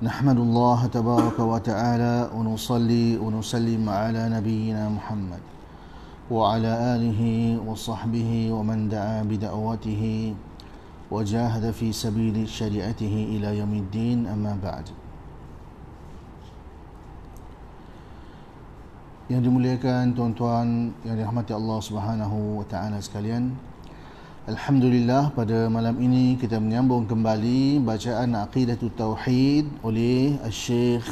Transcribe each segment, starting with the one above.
نحمد الله تبارك وتعالى ونصلي ونسلم على نبينا محمد وعلى آله وصحبه ومن دعا بدعوته وجاهد في سبيل شريعته إلى يوم الدين أما بعد yang dimuliakan tuan-tuan yang dirahmati Allah Subhanahu wa taala sekalian Alhamdulillah pada malam ini kita menyambung kembali bacaan Aqidatul Tauhid oleh Al-Syeikh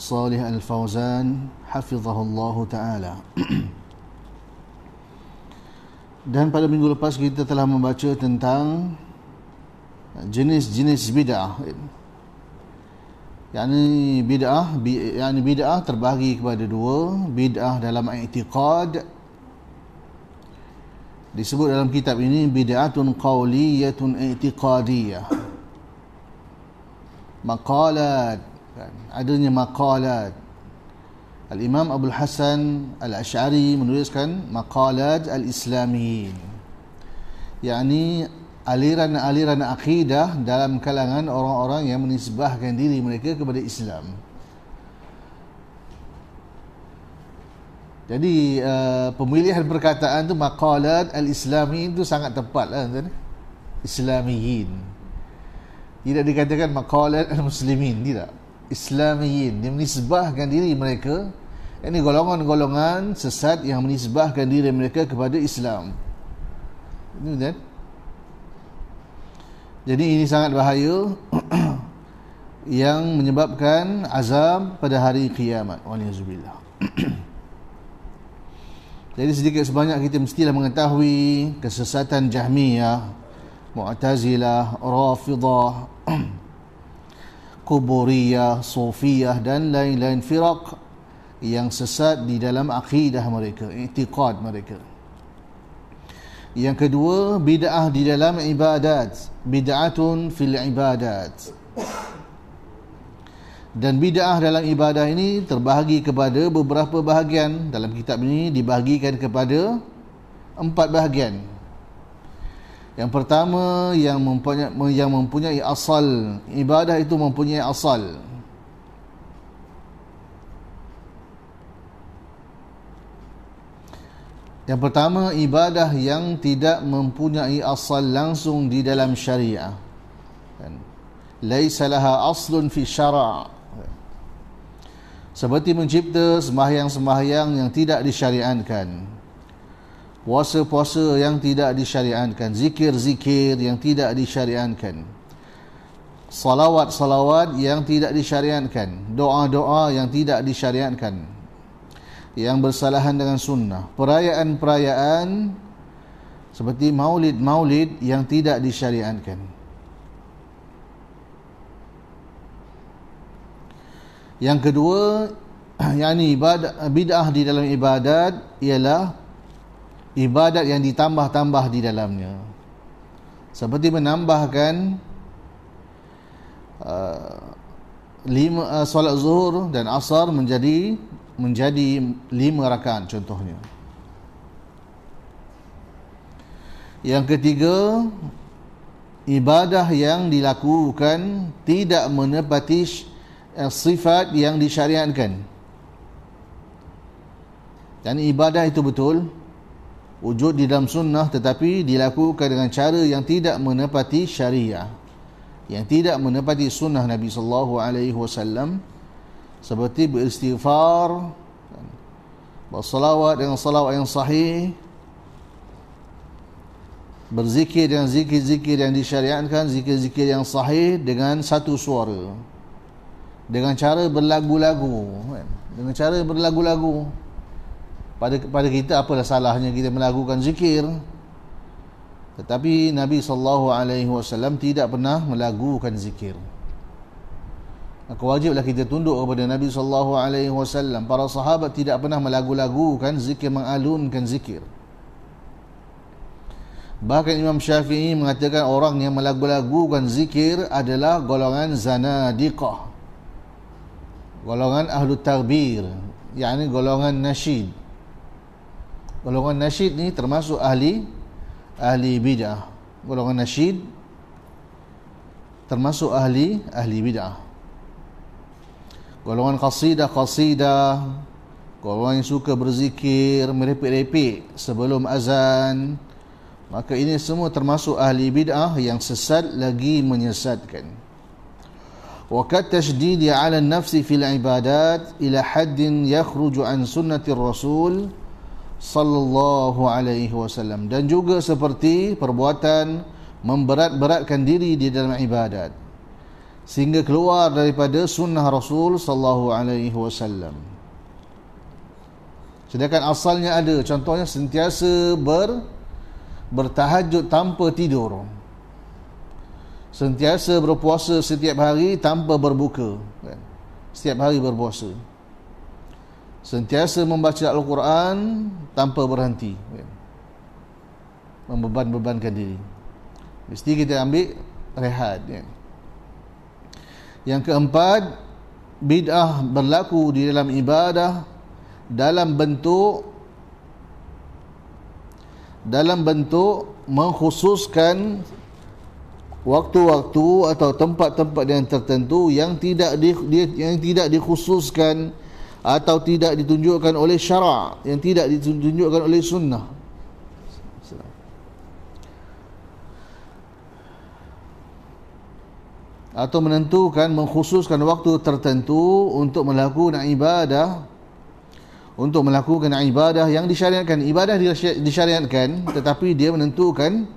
Salih Al-Fawzan Hafizahullahu Ta'ala Dan pada minggu lepas kita telah membaca tentang jenis-jenis bid'ah yakni bid'ah bi, yakni bid'ah terbahagi kepada dua bid'ah dalam i'tiqad disebut dalam kitab ini bid'atun qawliyatun i'tiqadiyah maqalat kan adanya maqalat al-imam abul hasan al-ash'ari menuliskan maqalat al-islamiyin yakni aliran-aliran akidah dalam kalangan orang-orang yang menisbahkan diri mereka kepada Islam Jadi uh, pemilihan perkataan tu maqalat al-islamiin tu sangat tepat lah tuan. Islamiyin. Tidak dikatakan maqalat al-muslimin tidak. Islamiyin dia menisbahkan diri mereka ini golongan-golongan sesat yang menisbahkan diri mereka kepada Islam. Ini kan? Jadi ini sangat bahaya yang menyebabkan azab pada hari kiamat. Wallahu a'lam. Jadi sedikit sebanyak kita mestilah mengetahui kesesatan Jahmiyah, Mu'tazilah, Rafidah, Kuburiyah, Sufiyah dan lain-lain firak yang sesat di dalam akidah mereka, i'tiqad mereka. Yang kedua, bid'ah di dalam ibadat, bid'atun fil ibadat. Dan bid'ah dalam ibadah ini terbahagi kepada beberapa bahagian dalam kitab ini dibahagikan kepada empat bahagian. Yang pertama yang mempunyai, yang mempunyai asal ibadah itu mempunyai asal. Yang pertama ibadah yang tidak mempunyai asal langsung di dalam syariah. Kan? Laisa laha aslun fi syara' seperti mencipta sembahyang-sembahyang yang tidak disyariankan, puasa-puasa yang tidak disyariankan, zikir-zikir yang tidak disyariankan, salawat-salawat yang tidak disyariankan, doa-doa yang tidak disyariankan, yang bersalahan dengan sunnah perayaan-perayaan seperti maulid-maulid yang tidak disyariankan. Yang kedua yang ini bid'ah di dalam ibadat ialah ibadat yang ditambah-tambah di dalamnya. Seperti menambahkan uh, lima uh, solat zuhur dan asar menjadi menjadi lima rakaat contohnya. Yang ketiga ibadah yang dilakukan tidak menepati Eh, sifat yang disyariatkan dan ibadah itu betul wujud di dalam sunnah tetapi dilakukan dengan cara yang tidak menepati syariah yang tidak menepati sunnah Nabi sallallahu alaihi wasallam seperti beristighfar bersalawat dengan salawat yang sahih berzikir dengan zikir-zikir yang disyariatkan zikir-zikir yang sahih dengan satu suara dengan cara berlagu-lagu kan? dengan cara berlagu-lagu pada pada kita apalah salahnya kita melagukan zikir tetapi Nabi sallallahu alaihi wasallam tidak pernah melagukan zikir maka wajiblah kita tunduk kepada Nabi sallallahu alaihi wasallam para sahabat tidak pernah melagu-lagukan zikir mengalunkan zikir bahkan Imam Syafi'i mengatakan orang yang melagu-lagukan zikir adalah golongan zanadiqah golongan ahlu tarbir yakni golongan nasyid golongan nasyid ni termasuk ahli ahli bidah golongan nasyid termasuk ahli ahli bidah golongan qasidah qasidah golongan yang suka berzikir merepek-repek sebelum azan maka ini semua termasuk ahli bidah yang sesat lagi menyesatkan وكالتشديد على النفس في العبادات إلى حد يخرج عن سنة الرسول صلى الله عليه وسلم dan juga seperti perbuatan memberat-beratkan diri di dalam ibadat sehingga keluar daripada sunnah Rasul sallallahu alaihi wasallam sedangkan asalnya ada contohnya sentiasa ber bertahajud tanpa tidur sentiasa berpuasa setiap hari tanpa berbuka kan? setiap hari berpuasa sentiasa membaca Al-Quran tanpa berhenti kan? membeban-bebankan diri mesti kita ambil rehat kan? yang keempat bid'ah berlaku di dalam ibadah dalam bentuk dalam bentuk mengkhususkan waktu-waktu atau tempat-tempat yang tertentu yang tidak di, yang tidak dikhususkan atau tidak ditunjukkan oleh syara' yang tidak ditunjukkan oleh sunnah atau menentukan mengkhususkan waktu tertentu untuk melakukan ibadah untuk melakukan ibadah yang disyariatkan ibadah disyariatkan tetapi dia menentukan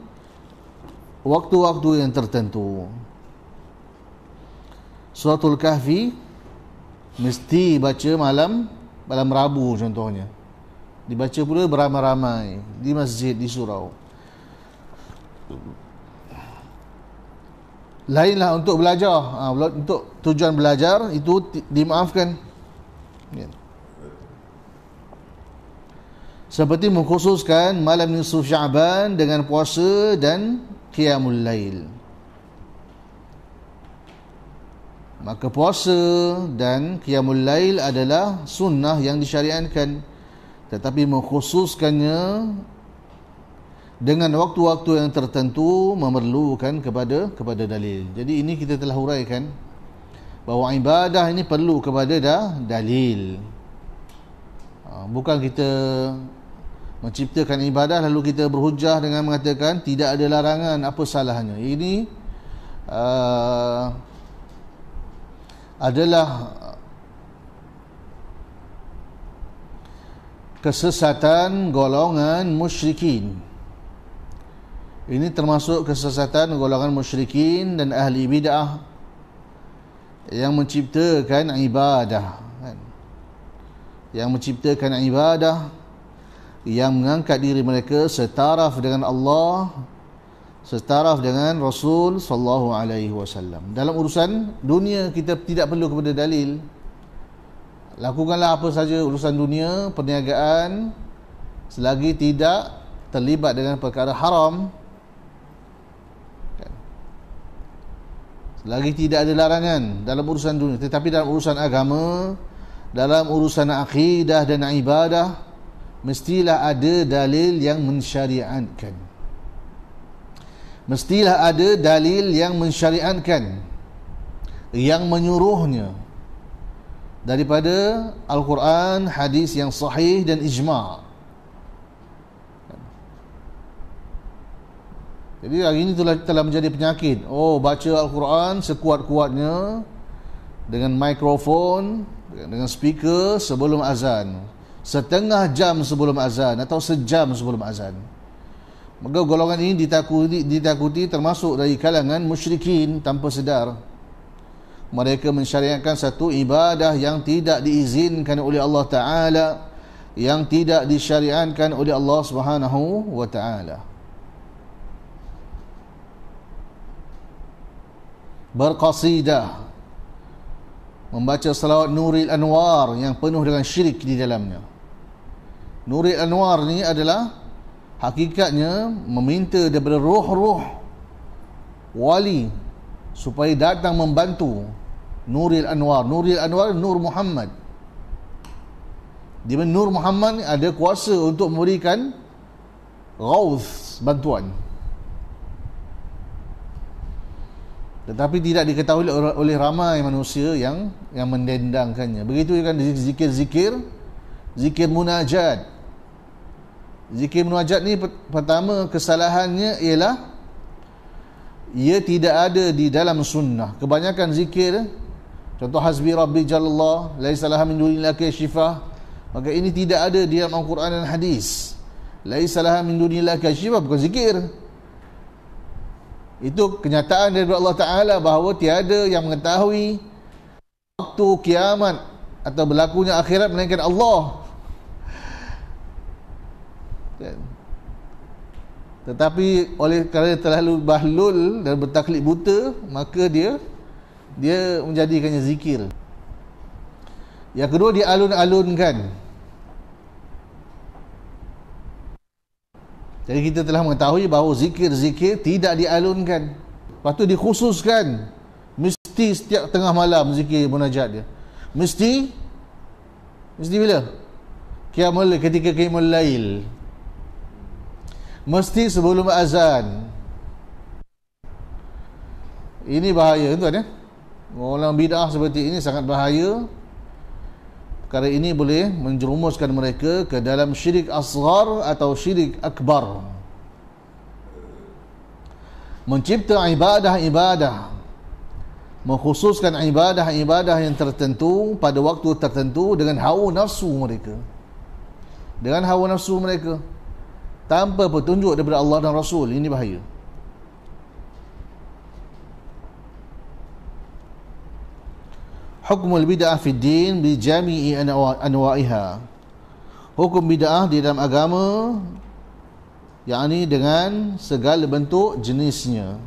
waktu-waktu yang tertentu. Suratul Kahfi mesti baca malam malam Rabu contohnya. Dibaca pula beramai-ramai di masjid di surau. Lainlah untuk belajar ha, Untuk tujuan belajar Itu dimaafkan ya. Seperti mengkhususkan Malam nisfu Syaban Dengan puasa dan qiyamul lail maka puasa dan qiyamul lail adalah sunnah yang disyariankan, tetapi mengkhususkannya dengan waktu-waktu yang tertentu memerlukan kepada kepada dalil jadi ini kita telah huraikan bahawa ibadah ini perlu kepada dah dalil ah, bukan kita menciptakan ibadah lalu kita berhujah dengan mengatakan tidak ada larangan apa salahnya ini uh, adalah kesesatan golongan musyrikin ini termasuk kesesatan golongan musyrikin dan ahli bid'ah yang menciptakan ibadah kan? yang menciptakan ibadah yang mengangkat diri mereka setaraf dengan Allah setaraf dengan Rasul sallallahu alaihi wasallam. Dalam urusan dunia kita tidak perlu kepada dalil. Lakukanlah apa saja urusan dunia, perniagaan selagi tidak terlibat dengan perkara haram. Kan? Selagi tidak ada larangan dalam urusan dunia, tetapi dalam urusan agama, dalam urusan akidah dan ibadah, mestilah ada dalil yang mensyariatkan mestilah ada dalil yang mensyariatkan yang menyuruhnya daripada al-Quran hadis yang sahih dan ijma' Jadi hari ini telah, telah menjadi penyakit. Oh, baca Al-Quran sekuat-kuatnya dengan mikrofon, dengan speaker sebelum azan setengah jam sebelum azan atau sejam sebelum azan. Maka golongan ini ditakuti, ditakuti termasuk dari kalangan musyrikin tanpa sedar. Mereka mensyariatkan satu ibadah yang tidak diizinkan oleh Allah Ta'ala yang tidak disyariatkan oleh Allah Subhanahu wa taala. Berqasidah membaca selawat Nuril Anwar yang penuh dengan syirik di dalamnya. Nuri Anwar ni adalah hakikatnya meminta daripada roh-roh wali supaya datang membantu Nuril Anwar. Nuril Anwar Nur Muhammad. Di mana Nur Muhammad ni ada kuasa untuk memberikan gawth bantuan. Tetapi tidak diketahui oleh ramai manusia yang yang mendendangkannya. Begitu kan zikir-zikir, zikir munajat, zikir munajat ni pertama kesalahannya ialah ia tidak ada di dalam sunnah kebanyakan zikir contoh hasbi rabbi jalallah laisa laha min dunillahi laki syifa maka ini tidak ada di dalam Al-Quran dan hadis laisa laha min dunillahi laki syifa bukan zikir itu kenyataan daripada Allah Ta'ala bahawa tiada yang mengetahui waktu kiamat atau berlakunya akhirat melainkan Allah kan? tetapi oleh kerana terlalu bahlul dan bertaklid buta maka dia dia menjadikannya zikir yang kedua dia alun-alunkan jadi kita telah mengetahui bahawa zikir-zikir tidak dialunkan lepas tu dikhususkan mesti setiap tengah malam zikir munajat dia mesti mesti bila? ketika qiyamul lail mesti sebelum azan ini bahaya tuan ya orang bid'ah seperti ini sangat bahaya perkara ini boleh menjerumuskan mereka ke dalam syirik asgar atau syirik akbar mencipta ibadah-ibadah mengkhususkan ibadah-ibadah yang tertentu pada waktu tertentu dengan hawa nafsu mereka dengan hawa nafsu mereka tanpa petunjuk daripada Allah dan Rasul ini bahaya hukum bid'ah fi din bi jami'i anwa'iha hukum bid'ah di dalam agama yakni dengan segala bentuk jenisnya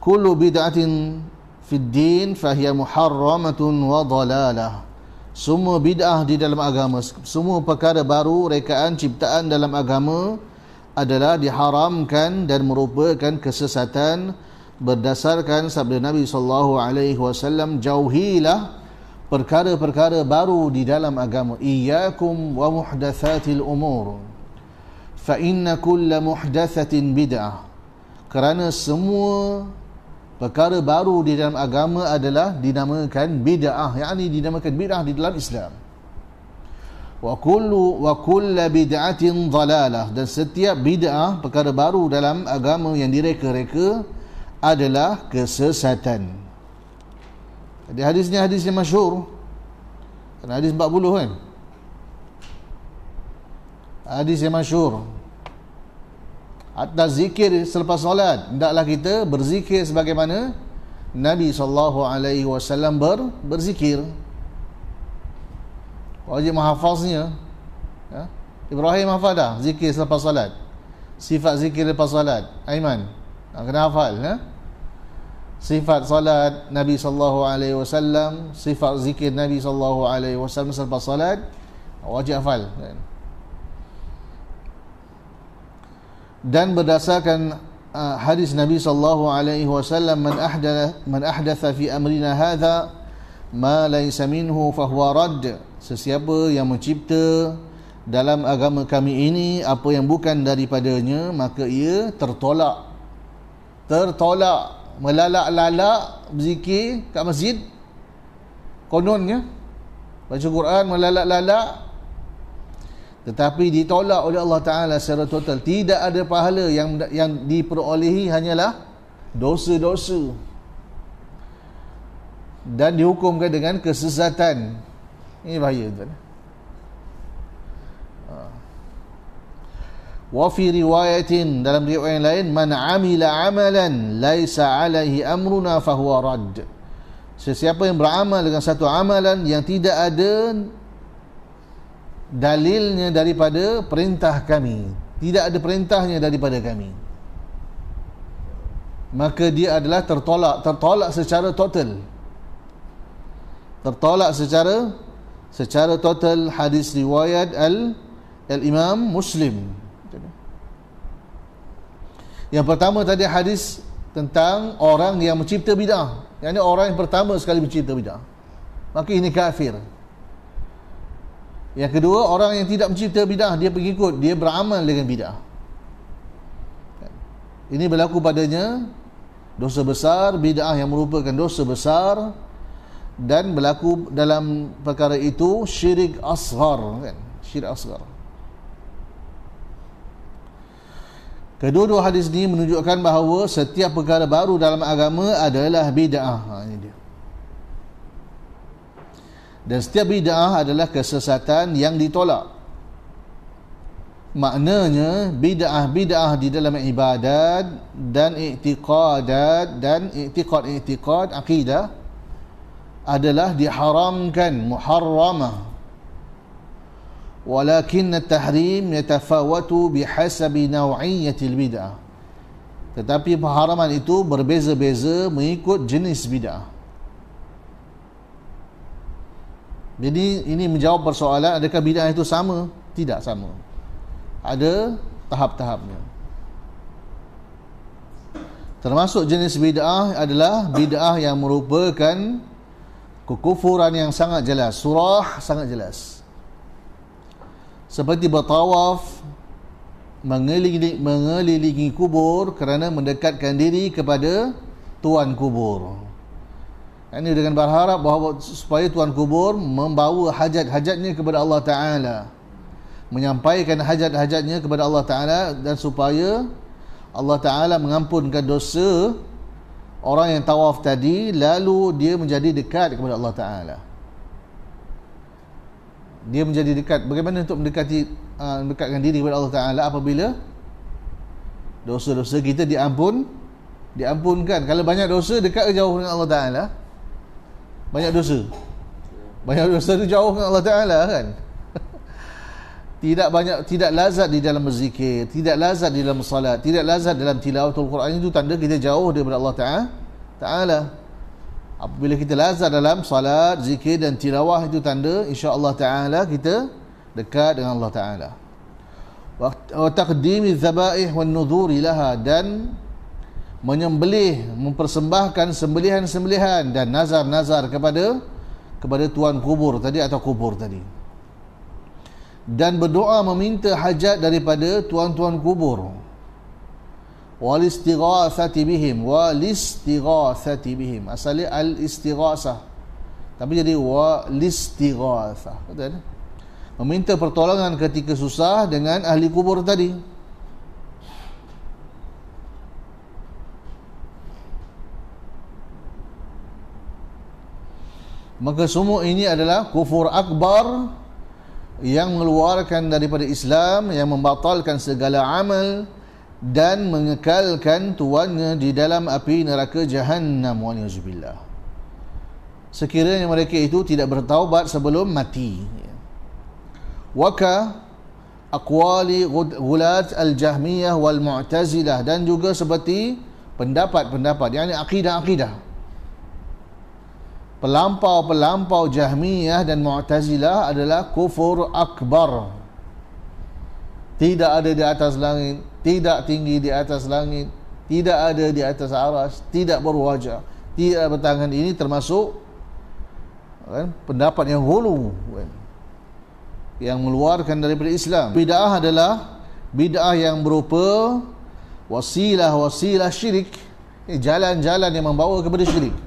kullu bid'atin fi din fahiya muharramatun wa dalalah semua bid'ah di dalam agama semua perkara baru rekaan ciptaan dalam agama adalah diharamkan dan merupakan kesesatan berdasarkan sabda Nabi sallallahu alaihi wasallam jauhilah perkara-perkara baru di dalam agama iyyakum wa muhdathatil umur fa inna kull muhdatsatin bid'ah kerana semua perkara baru di dalam agama adalah dinamakan bid'ah yakni dinamakan bid'ah di dalam Islam wa kullu wa kullu bid'atin dhalalah dan setiap bid'ah perkara baru dalam agama yang direka-reka adalah kesesatan jadi hadisnya, ni hadis yang masyhur hadis 40 kan hadis yang masyhur atas zikir selepas solat hendaklah kita berzikir sebagaimana Nabi sallallahu alaihi wasallam ber, berzikir wajib menghafaznya ya? Ibrahim hafal dah zikir selepas solat sifat zikir selepas solat Aiman kena hafal ya? sifat solat Nabi sallallahu alaihi wasallam sifat zikir Nabi sallallahu alaihi wasallam selepas solat wajib hafal dan berdasarkan uh, hadis Nabi sallallahu alaihi wasallam man ahdatha man ahdatha fi amrina hadha ma laysa minhu fahuwa radd sesiapa yang mencipta dalam agama kami ini apa yang bukan daripadanya maka ia tertolak tertolak melalak-lalak berzikir kat masjid kononnya baca Quran melalak-lalak tetapi ditolak oleh Allah Taala secara total tidak ada pahala yang yang diperolehi hanyalah dosa-dosa dan dihukumkan dengan kesesatan ini bahaya tuan ha. wa fi riwayatin dalam riwayat yang lain man amila amalan laisa alaihi amruna fahuwa rad sesiapa yang beramal dengan satu amalan yang tidak ada dalilnya daripada perintah kami tidak ada perintahnya daripada kami maka dia adalah tertolak tertolak secara total tertolak secara secara total hadis riwayat al al imam muslim yang pertama tadi hadis tentang orang yang mencipta bidah yang ini orang yang pertama sekali mencipta bidah maka ini kafir yang kedua, orang yang tidak mencipta bidah, dia pengikut dia beramal dengan bidah. Ini berlaku padanya dosa besar, bidah yang merupakan dosa besar dan berlaku dalam perkara itu syirik asghar kan? Syirik asghar. Kedua-dua hadis ini menunjukkan bahawa setiap perkara baru dalam agama adalah bid'ah. Ha, ini dia dan setiap bid'ah adalah kesesatan yang ditolak maknanya bid'ah-bid'ah di dalam ibadat dan iktiqadat dan i'tiqad-i'tiqad, akidah adalah diharamkan muharramah walakin tahrim yatafawatu bihasab naw'iyatil bid'ah tetapi pengharaman itu berbeza-beza mengikut jenis bid'ah Jadi ini menjawab persoalan adakah bid'ah itu sama? Tidak sama. Ada tahap-tahapnya. Termasuk jenis bid'ah adalah bid'ah yang merupakan kekufuran yang sangat jelas, surah sangat jelas. Seperti bertawaf mengelilingi, mengelilingi kubur kerana mendekatkan diri kepada tuan kubur. Ini dengan berharap bahawa supaya tuan kubur membawa hajat-hajatnya kepada Allah Taala, menyampaikan hajat-hajatnya kepada Allah Taala dan supaya Allah Taala mengampunkan dosa orang yang tawaf tadi lalu dia menjadi dekat kepada Allah Taala. Dia menjadi dekat. Bagaimana untuk mendekati ah, mendekatkan diri kepada Allah Taala apabila dosa-dosa kita diampun diampunkan. Kalau banyak dosa dekat ke jauh dengan Allah Taala? banyak dosa banyak dosa tu jauh dengan Allah Ta'ala kan tidak banyak tidak lazat di dalam berzikir tidak lazat di dalam salat tidak lazat dalam tilawah tul Quran itu tanda kita jauh daripada Allah Ta'ala apabila kita lazat dalam salat zikir dan tilawah itu tanda insya Allah Ta'ala kita dekat dengan Allah Ta'ala wa taqdimi zaba'ih wa nuzuri laha dan menyembelih mempersembahkan sembelihan-sembelihan dan nazar-nazar kepada kepada tuan kubur tadi atau kubur tadi dan berdoa meminta hajat daripada tuan-tuan kubur wal istighatsati bihim wal istighatsati bihim asalnya al istighatsah tapi jadi wal istighatsah betul meminta pertolongan ketika susah dengan ahli kubur tadi maka semua ini adalah kufur akbar yang mengeluarkan daripada Islam yang membatalkan segala amal dan mengekalkan tuannya di dalam api neraka jahannam wa niyazubillah sekiranya mereka itu tidak bertaubat sebelum mati waka aqwali gulat al-jahmiyah wal-mu'tazilah dan juga seperti pendapat-pendapat yang ini akidah-akidah pelampau-pelampau Jahmiyah dan Mu'tazilah adalah kufur akbar tidak ada di atas langit tidak tinggi di atas langit tidak ada di atas aras tidak berwajah tidak bertangan ini termasuk kan, pendapat yang hulu kan, yang meluarkan daripada Islam bid'ah adalah bid'ah yang berupa wasilah-wasilah syirik eh, jalan-jalan yang membawa kepada syirik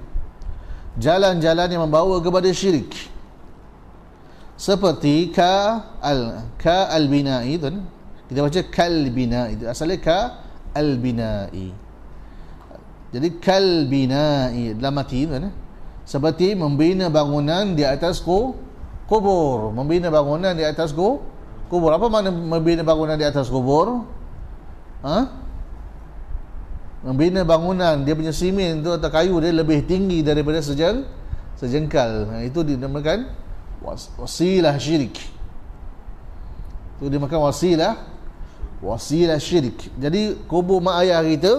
jalan-jalan yang membawa kepada syirik seperti ka al ka al binai tu kita baca kal binai itu asalnya ka al binai jadi kal binai dalam mati tu kan eh. seperti membina bangunan di atas ku, kubur membina bangunan di atas ku, kubur apa makna membina bangunan di atas kubur ha membina bangunan dia punya simen tu atau kayu dia lebih tinggi daripada sejeng, sejengkal itu dinamakan was, wasilah syirik itu dinamakan wasilah wasilah syirik jadi kubur mak ayah kita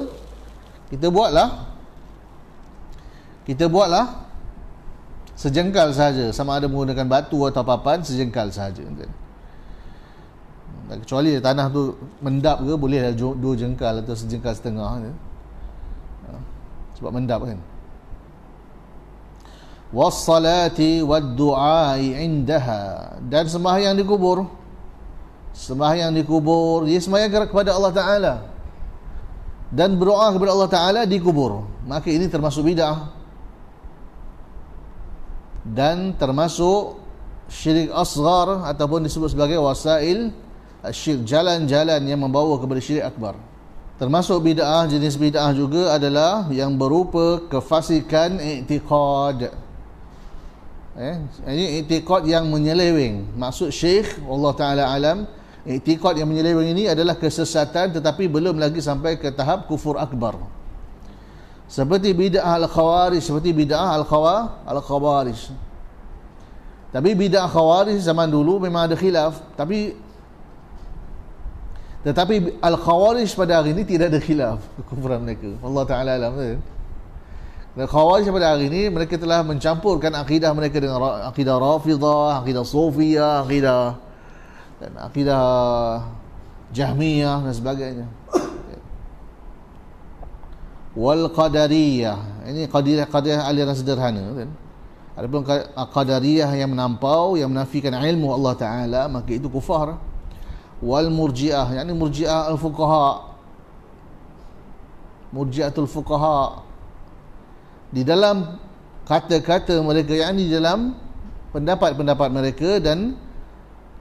kita buatlah kita buatlah sejengkal saja sama ada menggunakan batu atau papan sejengkal saja kecuali tanah tu mendap ke boleh lah dua jengkal atau sejengkal setengah sebab mendap kan wassalati wadduai indaha dan sembahyang di kubur sembahyang di kubur dia sembahyang kepada Allah Ta'ala dan berdoa kepada Allah Ta'ala di kubur maka ini termasuk bid'ah dan termasuk syirik asgar ataupun disebut sebagai wasail syirik jalan-jalan yang membawa kepada syirik akbar Termasuk bid'ah, jenis bid'ah juga adalah yang berupa kefasikan iktiqad. Eh, ini iktiqad yang menyeleweng. Maksud syekh Allah Ta'ala alam, iktiqad yang menyeleweng ini adalah kesesatan tetapi belum lagi sampai ke tahap kufur akbar. Seperti bid'ah al-khawarij, seperti bid'ah al-khawar, al-khawarij. Tapi bid'ah khawarij zaman dulu memang ada khilaf. Tapi tetapi Al-Khawarij pada hari ini tidak ada khilaf kekufuran mereka. Allah Ta'ala alam kan? Eh. Dan Khawarij pada hari ini mereka telah mencampurkan akidah mereka dengan akidah Rafidah, akidah Sufiyah, akidah dan akidah Jahmiyah dan sebagainya. Wal Qadariyah. Ini qadariyah qadariyah aliran sederhana kan? Adapun qadariyah yang menampau, yang menafikan ilmu Allah Ta'ala, maka itu kufar. Lah wal murji'ah yakni murji'ah al fuqaha murji'atul fuqaha di dalam kata-kata mereka yakni dalam pendapat-pendapat mereka dan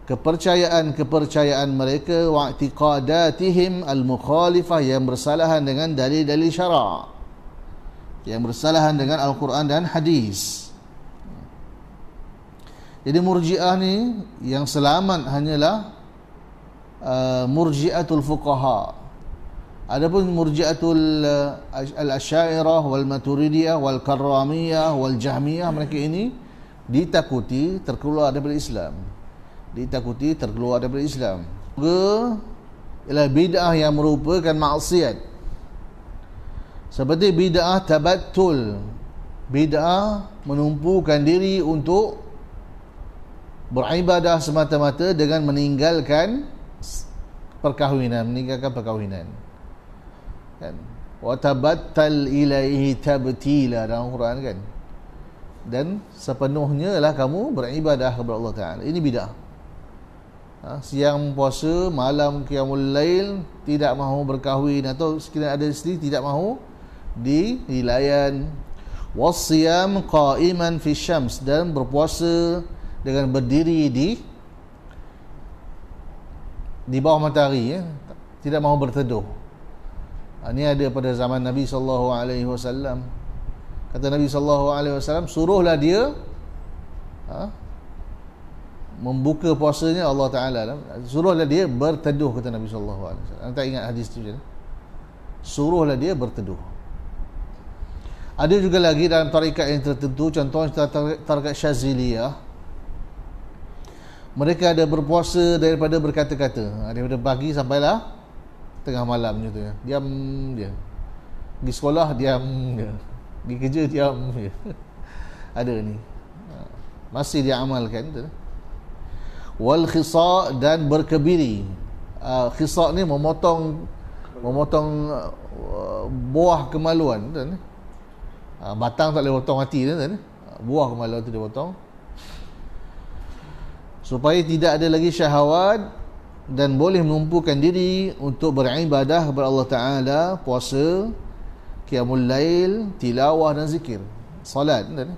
kepercayaan-kepercayaan mereka wa'tiqadatihim al-mukhalifah yang bersalahan dengan dalil-dalil syara' yang bersalahan dengan Al-Quran dan Hadis jadi murjiah ni yang selamat hanyalah Uh, murji'atul fuqaha adapun murji'atul uh, al-asy'ariyah wal maturidiyah wal karramiyah wal jahmiyah mereka ini ditakuti terkeluar daripada Islam ditakuti terkeluar daripada Islam juga ialah bid'ah yang merupakan maksiat seperti bid'ah tabattul bid'ah menumpukan diri untuk beribadah semata-mata dengan meninggalkan perkahwinan meninggalkan perkahwinan kan wa tabattal ilaihi tabtila dalam Quran kan dan sepenuhnya lah kamu beribadah kepada Allah Ta'ala ini bidah ha, siang puasa malam qiyamul lail tidak mahu berkahwin atau sekiranya ada isteri tidak mahu di dilayan wasiyam qaiman fi syams dan berpuasa dengan berdiri di di bawah matahari ya, tidak mahu berteduh. Ini ah, ada pada zaman Nabi sallallahu alaihi wasallam. Kata Nabi sallallahu alaihi wasallam, suruhlah dia ha, membuka puasanya Allah taala. Suruhlah dia berteduh kata Nabi sallallahu alaihi wasallam. Anda tak ingat hadis tu? je. Suruhlah dia berteduh. Ada juga lagi dalam tarekat yang tertentu, contohnya tarekat Syaziliyah mereka ada berpuasa daripada berkata-kata ha, daripada pagi sampailah tengah malam gitu ya diam dia di sekolah diam dia di kerja diam dia ada ni ha, masih dia amalkan gitu wal khisa dan berkebiri uh, khisa ni memotong memotong uh, buah kemaluan kan? batang tak boleh potong hati kan? buah kemaluan tu dia potong supaya tidak ada lagi syahwat dan boleh menumpukan diri untuk beribadah kepada Allah Taala puasa qiyamul lail tilawah dan zikir solat Dan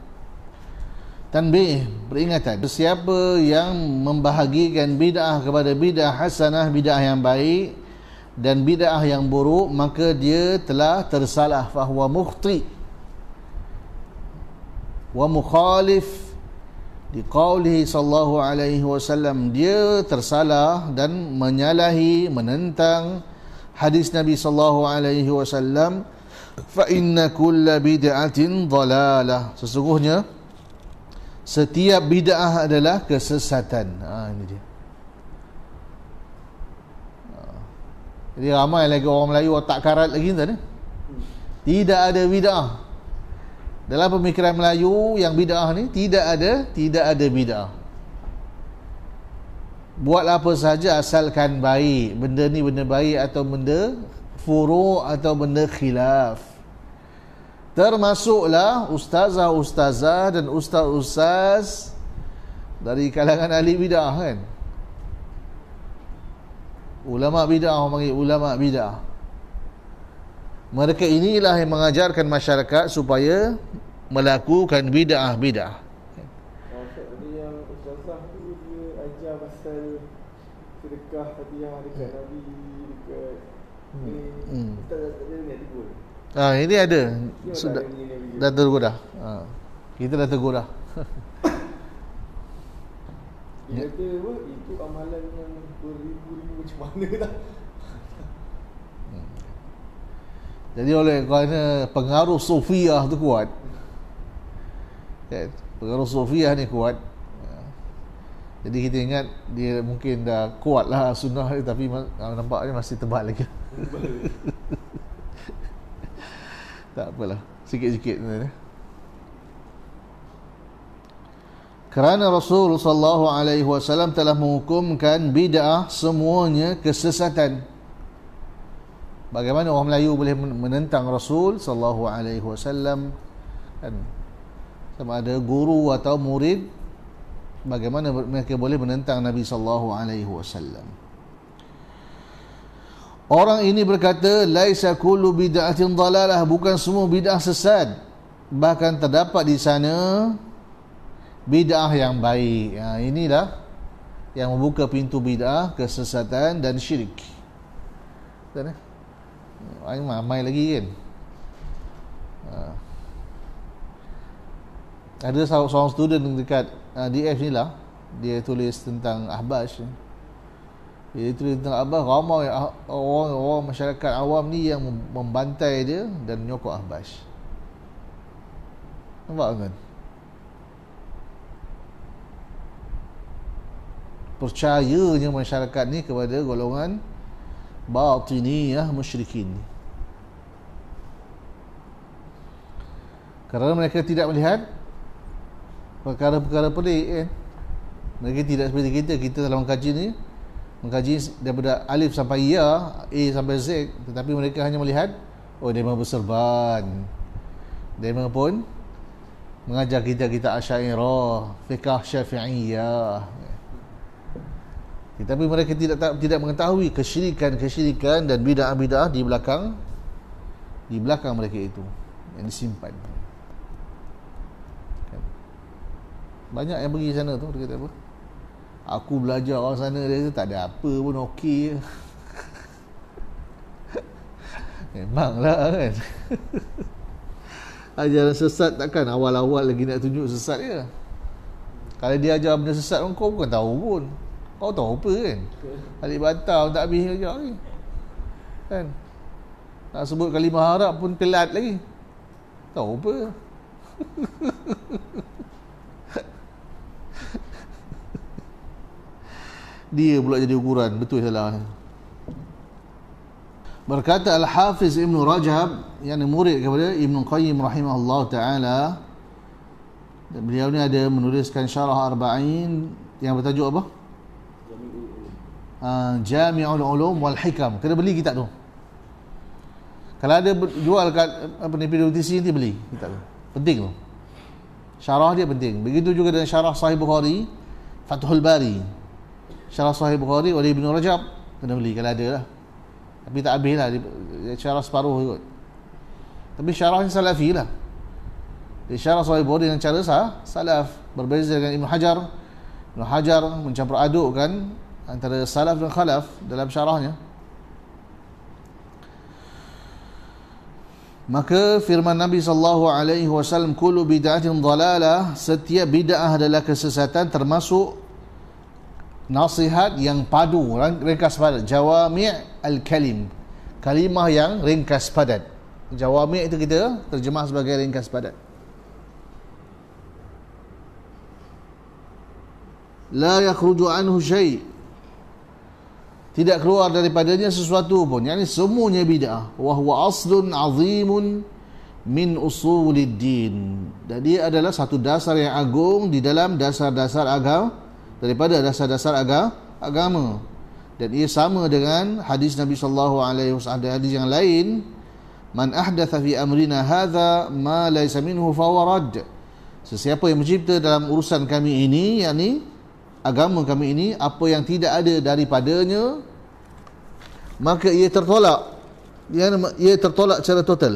tanbih peringatan sesiapa yang membahagikan bidah kepada bidah hasanah bidah yang baik dan bidah yang buruk maka dia telah tersalah fahwa mukhti wa mukhalif di qaulihi sallallahu alaihi wasallam dia tersalah dan menyalahi menentang hadis Nabi sallallahu alaihi wasallam fa inna kulla bid'atin dalalah sesungguhnya setiap bid'ah adalah kesesatan ha ini dia ha. jadi ramai lagi orang Melayu otak karat lagi tadi tidak ada bid'ah dalam pemikiran Melayu yang bid'ah ni tidak ada tidak ada bid'ah buat apa sahaja asalkan baik benda ni benda baik atau benda furu atau benda khilaf termasuklah ustazah-ustazah dan ustaz-ustaz dari kalangan ahli bid'ah kan ulama bid'ah orang panggil ulama bid'ah mereka inilah yang mengajarkan masyarakat supaya melakukan bid'ah bid'ah hmm. hmm. hmm. ah. tadi ini ada sudah dah, dah ha. kita dah tegur dah dia itu amalan yang beribu-ribu macam mana dah jadi oleh kerana pengaruh sufiah tu kuat ya, pengaruh sufiah ni kuat jadi kita ingat dia mungkin dah kuat lah sunnah dia tapi ah, nampaknya masih tebal lagi tak apalah sikit-sikit sebenarnya Kerana Rasulullah SAW telah menghukumkan bid'ah semuanya kesesatan bagaimana orang Melayu boleh menentang Rasul sallallahu alaihi wasallam kan sama ada guru atau murid bagaimana mereka boleh menentang Nabi sallallahu alaihi wasallam Orang ini berkata laisa kullu bid'atin dalalah bukan semua bid'ah sesat bahkan terdapat di sana bid'ah yang baik ya, inilah yang membuka pintu bid'ah kesesatan dan syirik Betul, eh? Ini mamai lagi kan uh, Ada seorang student dekat uh, DF ni lah Dia tulis tentang Ahbash Dia tulis tentang Ahbash Ramai orang-orang ah, masyarakat awam ni Yang membantai dia Dan nyokok Ahbash Nampak kan Percayanya masyarakat ni Kepada golongan batiniyah musyrikin kerana mereka tidak melihat perkara-perkara pelik eh? mereka tidak seperti kita kita dalam mengkaji ni mengkaji daripada alif sampai ya a sampai z tetapi mereka hanya melihat oh dia memang berserban dia pun mengajar kita kita asyairah fiqh syafi'iyah tetapi ya, mereka tidak tak, tidak mengetahui kesyirikan-kesyirikan dan bidah-bidah di belakang di belakang mereka itu yang disimpan kan? banyak yang pergi sana tu dia kata apa aku belajar orang sana dia tu tak ada apa pun okey memanglah kan ajaran sesat takkan awal-awal lagi nak tunjuk sesat dia kalau dia ajar benda sesat kau bukan tahu pun kau tahu apa kan? Balik batal tak habis lagi. Okay. Kan? Nak sebut kalimah harap pun telat lagi. Tahu apa? Dia pula jadi ukuran betul salah. Berkata Al-Hafiz Ibn Rajab yang murid kepada Ibn Qayyim rahimahullah taala beliau ni ada menuliskan syarah arba'in yang bertajuk apa? Ah, Jami'ul Ulum wal Hikam. Kena beli kitab tu. Kalau ada jual kat apa ni PWTC ni beli kitab tu. Penting tu. Syarah dia penting. Begitu juga dengan syarah Sahih Bukhari, Fathul Bari. Syarah Sahih Bukhari oleh Ibnu Rajab kena beli kalau ada lah. Tapi tak habis lah syarah separuh kot. Tapi syarahnya salafi lah. Di syarah Sahih Bukhari dengan cara sah, salaf berbeza dengan Ibnu Hajar. Ibnu Hajar mencampur adukkan antara salaf dan khalaf dalam syarahnya maka firman Nabi sallallahu alaihi wasallam kullu bid'atin dalala setiap bid'ah adalah kesesatan termasuk nasihat yang padu ringkas padat jawami' al-kalim kalimah yang ringkas padat jawami' itu kita terjemah sebagai ringkas padat la yakhruju anhu shay' tidak keluar daripadanya sesuatu pun yakni semuanya bid'ah wa huwa aslun azimun min usuliddin dan dia adalah satu dasar yang agung di dalam dasar-dasar agama daripada dasar-dasar agama dan ia sama dengan hadis Nabi sallallahu alaihi wasallam Ada hadis yang lain man ahdatha fi amrina hadha ma laysa minhu fawarad sesiapa yang mencipta dalam urusan kami ini yakni agama kami ini apa yang tidak ada daripadanya maka ia tertolak ia, ia tertolak secara total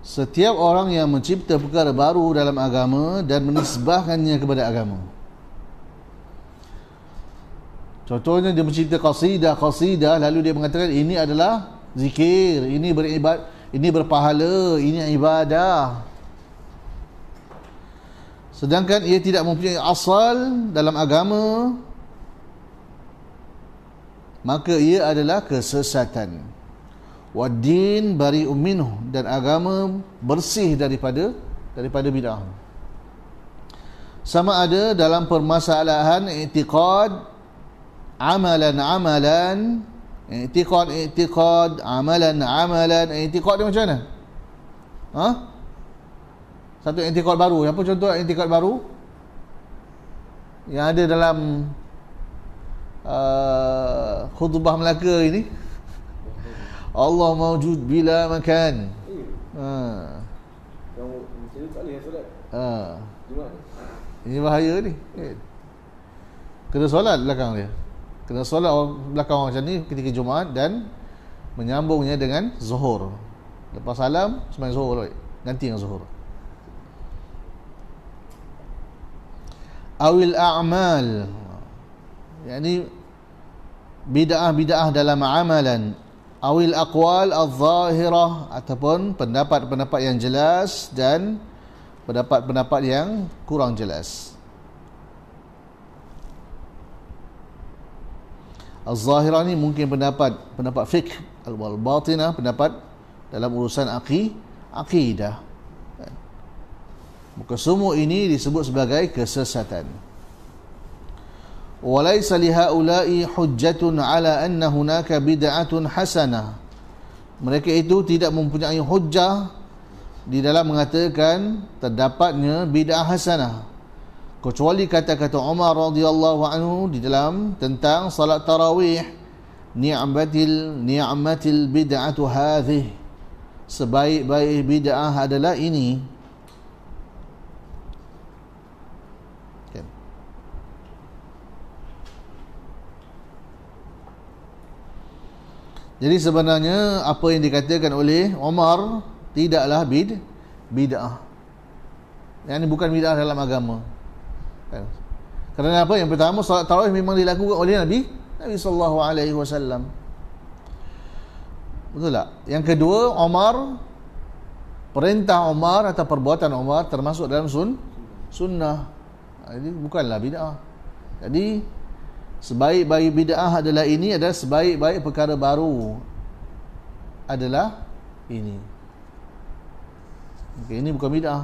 setiap orang yang mencipta perkara baru dalam agama dan menisbahkannya kepada agama contohnya dia mencipta qasidah qasidah lalu dia mengatakan ini adalah zikir ini beribad ini berpahala ini ibadah sedangkan ia tidak mempunyai asal dalam agama maka ia adalah kesesatan wadin bari uminuh dan agama bersih daripada daripada bidah sama ada dalam permasalahan i'tiqad amalan amalan i'tiqad i'tiqad amalan amalan i'tiqad macam mana ha satu antikod baru apa contoh antikod baru yang ada dalam uh, khutbah Melaka ini Allah mawujud bila makan ha. ha. ini bahaya ni eh. kena solat belakang dia kena solat belakang orang macam ni ketika Jumaat dan menyambungnya dengan Zuhur lepas salam semain Zuhur baik. ganti dengan Zuhur awil a'mal yakni bidah-bidah dalam amalan awil aqwal az-zahirah ataupun pendapat-pendapat yang jelas dan pendapat-pendapat yang kurang jelas az-zahirah ni mungkin pendapat pendapat fiqh al-batinah pendapat dalam urusan aqi aqidah Maka semua ini disebut sebagai kesesatan. Walaysa li haula'i hujjatun ala anna hunaka bid'atun hasanah. Mereka itu tidak mempunyai hujjah di dalam mengatakan terdapatnya bid'ah hasanah. Kecuali kata-kata Umar radhiyallahu anhu di dalam tentang salat tarawih ni'matil ni'matil bid'atu hadhih sebaik-baik bid'ah adalah ini Jadi sebenarnya apa yang dikatakan oleh Omar tidaklah bid bid'ah. Yang ini bukan bid'ah dalam agama. Kan? Kerana apa? Yang pertama salat tarawih memang dilakukan oleh Nabi Nabi sallallahu alaihi wasallam. Betul tak? Yang kedua Omar perintah Omar atau perbuatan Omar termasuk dalam sun sunnah. Ha, jadi bukanlah bid'ah. Jadi sebaik-baik bid'ah adalah ini adalah sebaik-baik perkara baru adalah ini okay, ini bukan bid'ah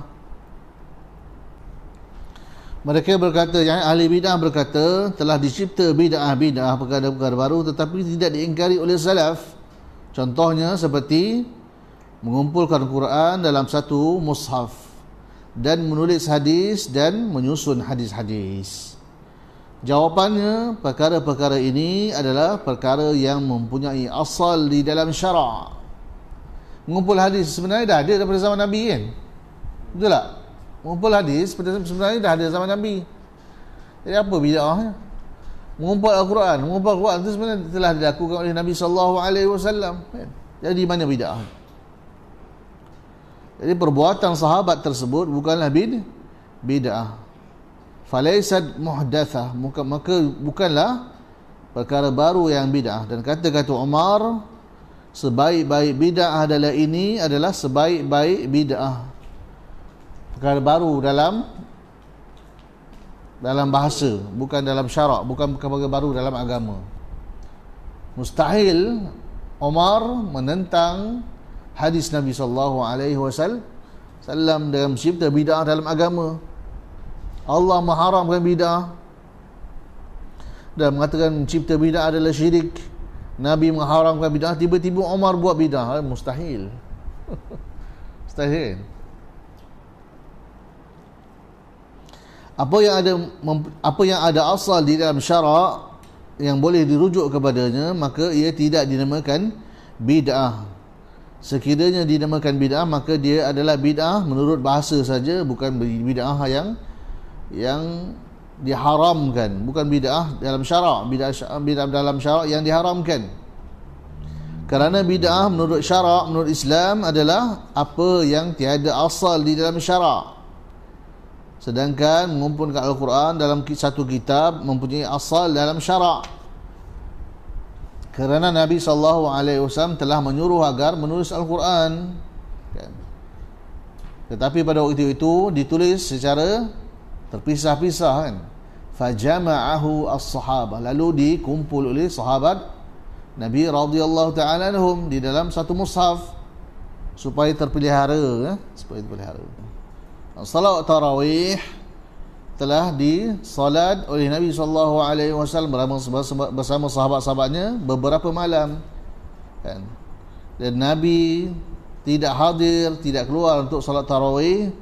mereka berkata yang ahli bid'ah berkata telah dicipta bid'ah bid'ah perkara-perkara baru tetapi tidak diingkari oleh salaf contohnya seperti mengumpulkan Quran dalam satu mushaf dan menulis hadis dan menyusun hadis-hadis. Jawapannya perkara-perkara ini adalah perkara yang mempunyai asal di dalam syarak. Mengumpul hadis sebenarnya dah ada daripada zaman Nabi kan? Betul tak? Mengumpul hadis sebenarnya dah ada zaman Nabi. Jadi apa bid'ahnya? Mengumpul Al-Quran, mengumpul Al-Quran itu sebenarnya telah dilakukan oleh Nabi sallallahu alaihi wasallam kan? Jadi mana bid'ah? Jadi perbuatan sahabat tersebut bukanlah bid'ah falaisad muhdatsah maka, maka bukanlah perkara baru yang bidah dan kata kata Umar sebaik-baik bidah adalah ini adalah sebaik-baik bidah perkara baru dalam dalam bahasa bukan dalam syarak bukan perkara baru dalam agama mustahil Umar menentang hadis Nabi sallallahu alaihi wasallam dalam cipta bidah dalam agama Allah mengharamkan bid'ah dan mengatakan cipta bid'ah adalah syirik Nabi mengharamkan bid'ah tiba-tiba Omar buat bid'ah eh, mustahil mustahil apa yang ada apa yang ada asal di dalam syarak yang boleh dirujuk kepadanya maka ia tidak dinamakan bid'ah sekiranya dinamakan bid'ah maka dia adalah bid'ah menurut bahasa saja bukan bid'ah yang yang diharamkan bukan bidah dalam syarak bidah bidah dalam syarak yang diharamkan kerana bidah menurut syarak menurut Islam adalah apa yang tiada asal di dalam syarak sedangkan mengumpulkan al-Quran dalam satu kitab mempunyai asal dalam syarak kerana Nabi sallallahu alaihi wasallam telah menyuruh agar menulis al-Quran kan? tetapi pada waktu itu ditulis secara terpisah-pisah kan fajama'ahu as-sahaba lalu dikumpul oleh sahabat Nabi radhiyallahu taala anhum di dalam satu mushaf supaya terpelihara ya? supaya terpelihara salat tarawih telah disolat oleh Nabi sallallahu alaihi wasallam bersama sahabat-sahabatnya beberapa malam kan? dan Nabi tidak hadir tidak keluar untuk salat tarawih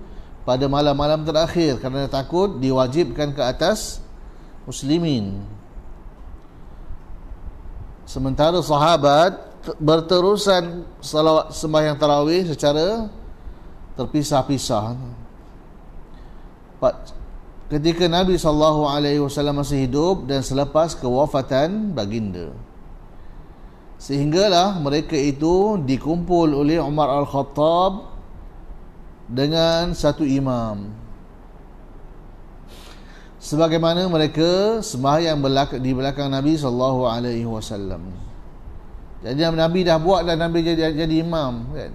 pada malam-malam terakhir kerana takut diwajibkan ke atas muslimin sementara sahabat berterusan salawat sembahyang tarawih secara terpisah-pisah ketika Nabi sallallahu alaihi wasallam masih hidup dan selepas kewafatan baginda sehinggalah mereka itu dikumpul oleh Umar Al-Khattab dengan satu imam sebagaimana mereka sembahyang di belakang Nabi sallallahu alaihi wasallam jadi Nabi dah buat dan Nabi jadi, jadi imam kan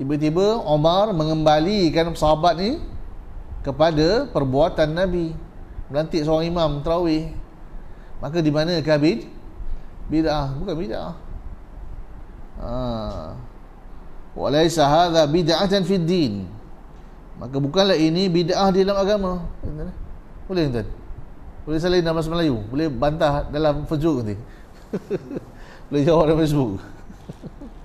tiba-tiba Omar mengembalikan sahabat ni kepada perbuatan Nabi melantik seorang imam terawih maka di mana kabid bid'ah bukan bid'ah ha walaysa hadha bid'atan fid din maka bukanlah ini bid'ah di dalam agama boleh tuan boleh salin nama bahasa Melayu boleh bantah dalam Facebook nanti boleh jawab dalam Facebook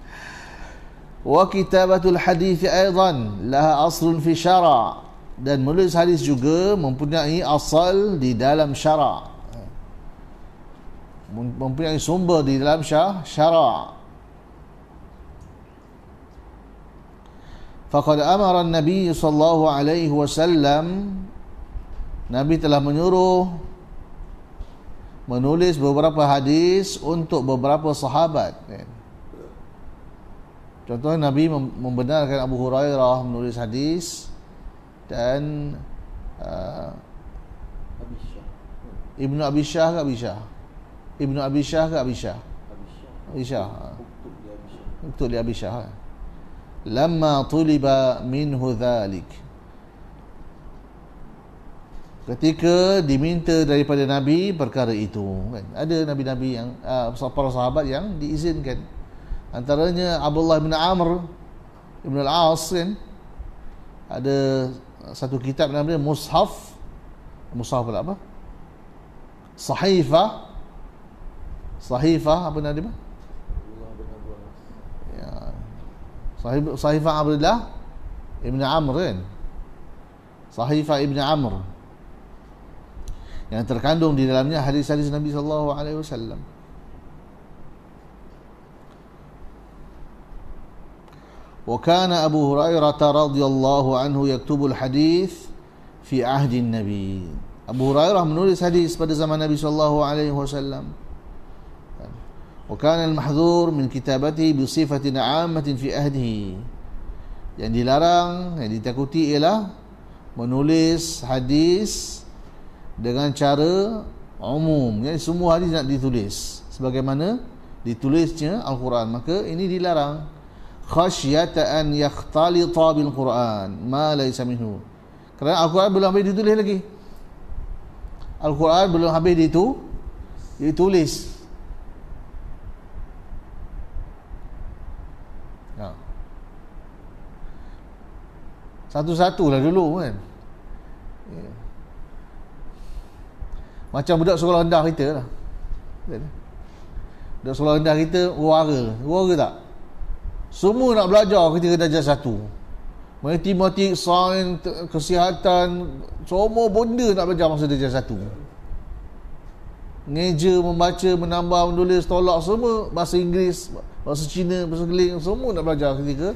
wa kitabatul hadith aidan laha aslun fi syara dan menulis hadis juga mempunyai asal di dalam syara mempunyai sumber di dalam syara' Fakad amara an-nabi sallallahu alaihi wasallam Nabi telah menyuruh menulis beberapa hadis untuk beberapa sahabat. Kan. Contohnya Nabi membenarkan Abu Hurairah menulis hadis dan uh, Ibnu Abi Syah ke Abi Syah? Ibnu Abi Syah ke Abi Syah? Abi Syah. Abi Syah. Ha. Untuk dia Abi Syah. Untuk لما طلب minhu ذلك ketika diminta daripada nabi perkara itu kan ada nabi-nabi yang uh, para sahabat yang diizinkan antaranya Abdullah bin Amr Ibn al-As kan ada satu kitab namanya Mushaf Mushaf apa? Sahifah Sahifah apa nama dia? Sahifah Abdullah Ibn Amr kan Sahifah Ibn Amr yang terkandung di dalamnya hadis-hadis Nabi sallallahu alaihi wasallam. Wa kana Abu Hurairah radhiyallahu anhu yaktubu al-hadis fi ahdi an-nabi. Abu Hurairah menulis hadis pada zaman Nabi sallallahu alaihi wasallam. وكان المحذور من كتابته بصفة عامة في أهده yang dilarang, yang ditakuti ialah menulis hadis dengan cara umum. Jadi semua hadis nak ditulis. Sebagaimana ditulisnya Al-Quran. Maka ini dilarang. Khashyata'an yakhtalita bil Quran. Ma laysa minhu. Kerana Al-Quran belum habis ditulis lagi. Al-Quran belum habis itu Ditulis. ha. satu lah dulu kan ya. macam budak sekolah rendah kita lah kan? budak sekolah rendah kita wara wara tak semua nak belajar kita dah ajar satu matematik, sains, kesihatan semua benda nak belajar masa dia satu ngeja, membaca, menambah, menulis, tolak semua bahasa Inggeris Bangsa Cina, bangsa Geling, semua nak belajar ketika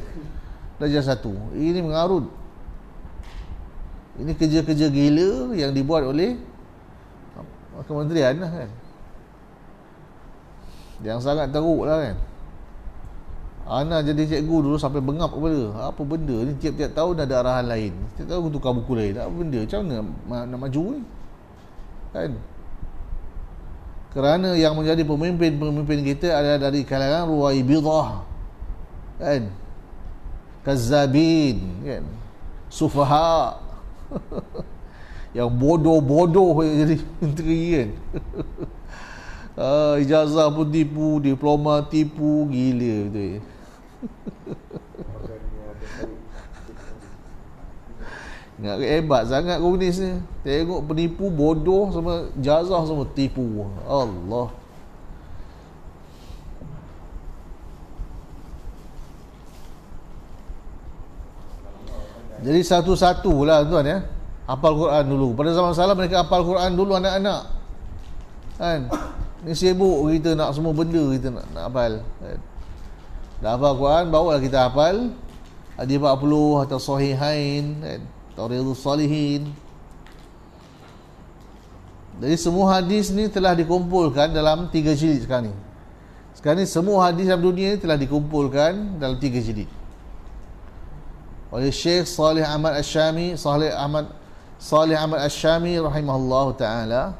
Belajar satu Ini mengarut Ini kerja-kerja gila yang dibuat oleh Kementerian lah kan Yang sangat teruk lah kan Ana jadi cikgu dulu sampai bengap apa kepala Apa benda ni tiap-tiap tahun ada arahan lain Tiap tahun tukar buku lain Apa benda macam mana nak maju ni Kan kerana yang menjadi pemimpin-pemimpin kita adalah dari kalangan ruwaibidah kan kazzabin kan sufaha yang bodoh-bodoh yang jadi menteri kan ah, ijazah pun tipu diploma tipu gila betul Ingat hebat sangat komunis ni. Tengok penipu bodoh sama jazah sama tipu. Allah. Jadi satu-satu lah tuan ya. Apal Quran dulu. Pada zaman salam mereka apal Quran dulu anak-anak. Kan? Ni sibuk kita nak semua benda kita nak, nak hafal. Kan? Dah hafal Quran, barulah kita hafal. Hadis 40 atau Sohihain. Kan? Tauridul Salihin Jadi semua hadis ni telah dikumpulkan dalam tiga jilid sekarang ni Sekarang ni semua hadis dalam dunia ni telah dikumpulkan dalam tiga jilid oleh Syekh Salih Ahmad Asy-Syami, Salih Ahmad Salih Ahmad Asy-Syami rahimahullahu taala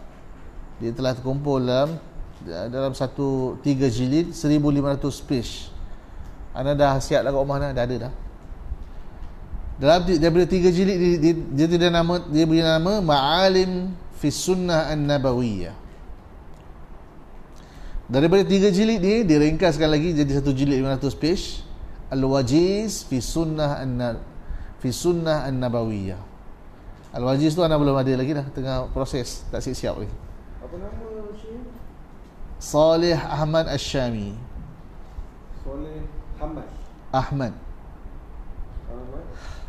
dia telah terkumpul dalam dalam satu tiga jilid 1500 page. Anda dah siap lah kat rumah dah, dah ada dah dalam daripada tiga jilid dia, dia, dia, dia, dia nama dia beri nama Ma'alim fi Sunnah An-Nabawiyah. Daripada tiga jilid ni diringkaskan lagi jadi satu jilid 500 page Al-Wajiz fi Sunnah an fi Sunnah An-Nabawiyah. Al-Wajiz tu anak belum ada lagi dah tengah proses tak siap siap lagi. Apa nama Syekh? Saleh Ahmad asy shami Saleh Ahmad. Ahmad.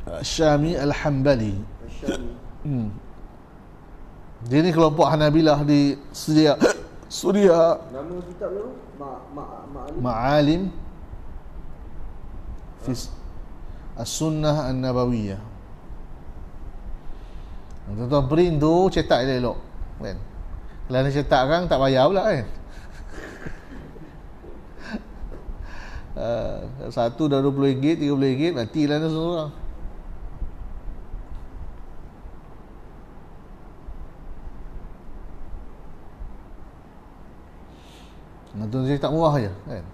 Syami Al-Hambali hmm. Dia ni kelompok Hanabilah di Suria Suria Nama kitab tu Ma'alim ma, ma ha? As-Sunnah An-Nabawiyah Tuan-tuan print tu cetak dia elok kan? Kalau nak cetak kan tak payah pula kan Uh, satu dah RM20, RM30 Mati lah ni seorang Tentu tak murah je kan?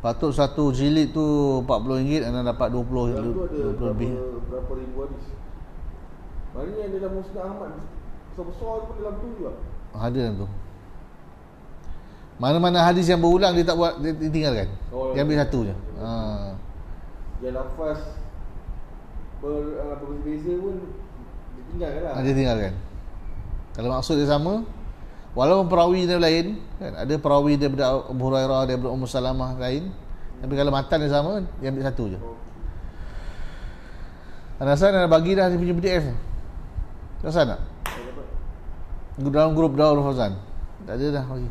Patut satu jilid tu RM40 Anda dapat RM20 lebih Berapa ribu habis Maknanya yang dalam Musnah amat, Besar-besar pun dalam tu juga Ada dalam tu Mana-mana hadis yang berulang dia tak buat Dia tinggalkan oh, ya. Dia ambil ya. satu je ya. Ha. Yang ha. ya, lafaz ah, Berbeza uh, pun lah. ah, Dia tinggalkan lah Dia tinggalkan kalau maksud dia sama Walaupun perawi dia lain kan? Ada perawi daripada Abu Hurairah Daripada Ummu Salamah lain Tapi kalau matan dia sama Dia ambil satu je Anasan dah bagi dah dia punya PDF Anasan sana. Dalam grup Daul Fazan Tak ada dah okay.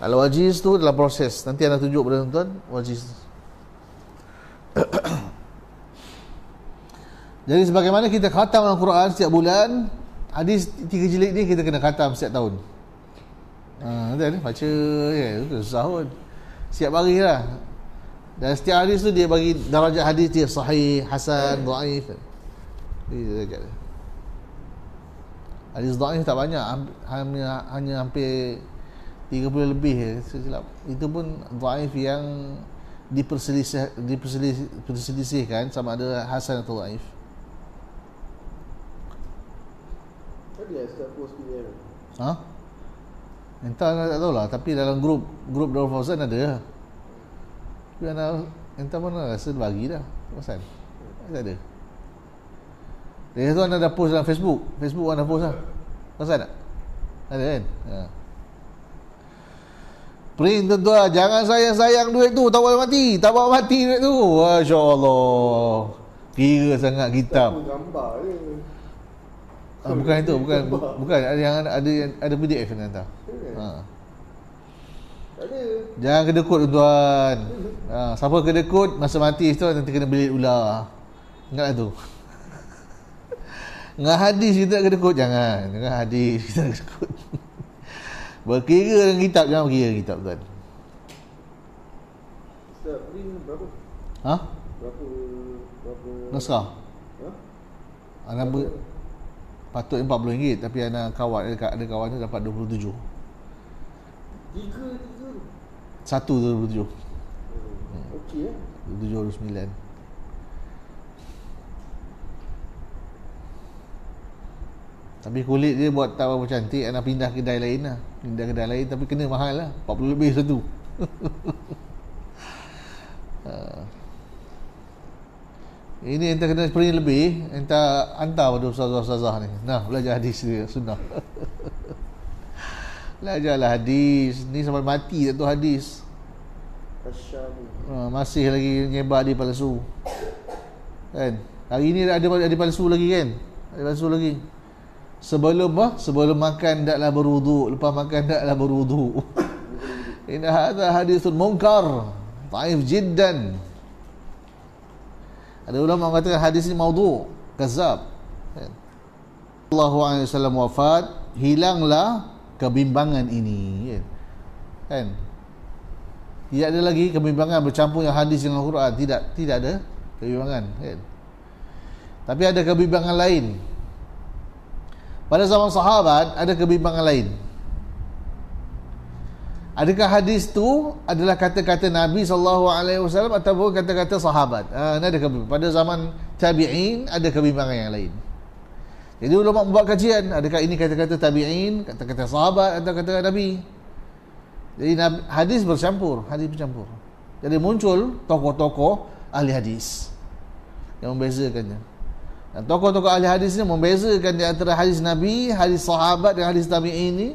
Kalau wajiz tu adalah proses Nanti anda tunjuk pada tuan-tuan Wajiz Jadi sebagaimana kita khatam Al-Quran setiap bulan ada tiga jilid ni kita kena khatam setiap tahun Ha, kan? Baca ya, itu susah pun Setiap hari lah Dan setiap hadis tu dia bagi darajat hadis dia Sahih, Hasan, yeah. Da'if Dia dia Hadis da'if tak banyak hanya, hanya hampir 30 lebih ya, silap. Itu pun da'if yang diperselisih, diperselisihkan sama ada Hasan atau da'if Ha? Entah anda tak tahulah Tapi dalam grup Grup Dora Fawzan ada Tapi anda Entah mana lah, rasa bagi dah Fawzan Tak ada Dari tu anda dah post dalam Facebook Facebook anda post lah Fawzan tak? Ada kan? Ha. Print tu tuan Jangan sayang-sayang duit tu Tak bawa mati Tak bawa mati duit tu Masya Allah Kira sangat kita Gambar je ha, bukan itu bukan bukan ada yang ada yang ada PDF yang hantar ha. jangan kedekut tuan ha, ah, siapa kedekut masa mati tu nanti kena beli ular ingat tu dengan hadis kita nak kedekut jangan dengan hadis kita nak kedekut berkira dengan kitab jangan berkira dengan kitab tuan berapa? ha? berapa? berapa? naskah? ha? Anak ber- Patut RM40 Tapi ada kawan eh, Ada, ada kawan tu dapat 27 Tiga tu Satu tu RM27 Okey eh Tapi kulit dia buat tak apa cantik Nak pindah kedai lain lah Pindah kedai lain Tapi kena mahal lah 40 lebih satu ini entah kena sprint lebih entah hantar pada ustazah-ustazah ni nah belajar hadis dia sunnah belajarlah hadis ni sampai mati tak tahu hadis ha, masih lagi nyebar di palsu kan hari ni ada ada palsu lagi kan ada palsu lagi sebelum apa sebelum makan taklah berwuduk lepas makan taklah berwuduk ini hadis munkar taif jiddan ada ulama mengatakan hadis ini maudhu, kazab. Kan? Allahu alaihi wasallam wafat, hilanglah kebimbangan ini, kan? Kan? Tidak ada lagi kebimbangan bercampur yang hadis dengan Al-Quran, tidak tidak ada kebimbangan, kan? Tapi ada kebimbangan lain. Pada zaman sahabat ada kebimbangan lain. Adakah hadis tu adalah kata-kata Nabi saw alaihi wasallam ataupun kata-kata sahabat? Ha, ini ada kebimbangan. Pada zaman tabi'in ada kebimbangan yang lain. Jadi ulama membuat kajian, adakah ini kata-kata tabi'in, kata-kata sahabat atau kata Nabi? Jadi hadis bercampur, hadis bercampur. Jadi muncul tokoh-tokoh ahli hadis yang membezakannya. Dan tokoh-tokoh ahli hadis ini membezakan di antara hadis Nabi, hadis sahabat dan hadis tabi'in ini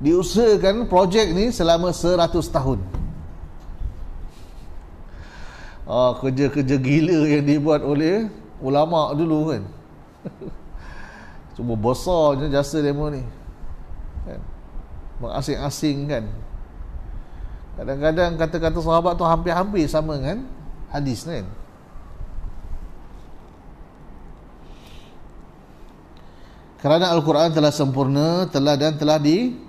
diusahakan projek ni selama 100 tahun oh, kerja-kerja gila yang dibuat oleh ulama dulu kan cuma besar je jasa demo ni kan? mengasing-asing kan kadang-kadang kata-kata sahabat tu hampir-hampir sama kan hadis kan kerana Al-Quran telah sempurna telah dan telah di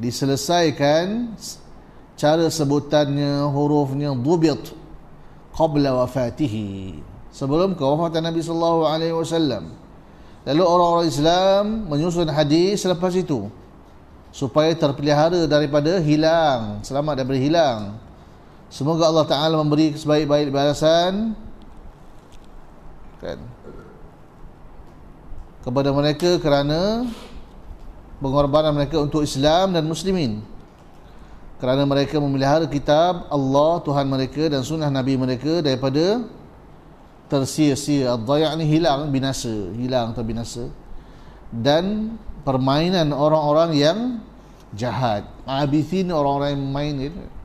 diselesaikan cara sebutannya hurufnya dubit qabla wafatihi sebelum kewafatan Nabi sallallahu alaihi wasallam lalu orang-orang Islam menyusun hadis selepas itu supaya terpelihara daripada hilang selamat daripada hilang semoga Allah taala memberi sebaik-baik balasan kan kepada mereka kerana pengorbanan mereka untuk Islam dan Muslimin kerana mereka memelihara kitab Allah Tuhan mereka dan sunnah Nabi mereka daripada tersia-sia adzayak ni hilang binasa hilang atau binasa dan permainan orang-orang yang jahat abisin orang-orang yang main ni.